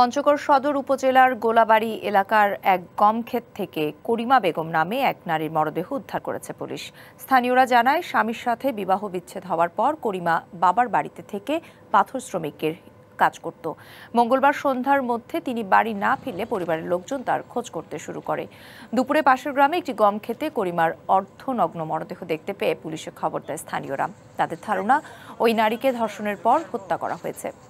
পঞ্চগড় সদর উপজেলার গোলাবাড়ি এলাকার এক গম ক্ষেত থেকে করিমা বেগম নামে এক নারীর মরদেহ উদ্ধার করেছে পুলিশ স্থানীয়রা জানায় স্বামীর সাথে বিবাহ বিচ্ছেদ হওয়ার পর করিমা বাবার বাড়িতে থেকে পাথর শ্রমিকের কাজ করত মঙ্গলবার সন্ধ্যার মধ্যে তিনি বাড়ি না ফিরলে পরিবারের লোকজন তার খোঁজ করতে শুরু করে দুপুরে পাশের গ্রামে একটি গম ক্ষেতে করিমার অর্ধনগ্ন মরদেহ দেখতে পেয়ে পুলিশে খবর দেয় স্থানীয়রা তাদের ধারণা ওই নারীকে ধর্ষণের পর হত্যা করা হয়েছে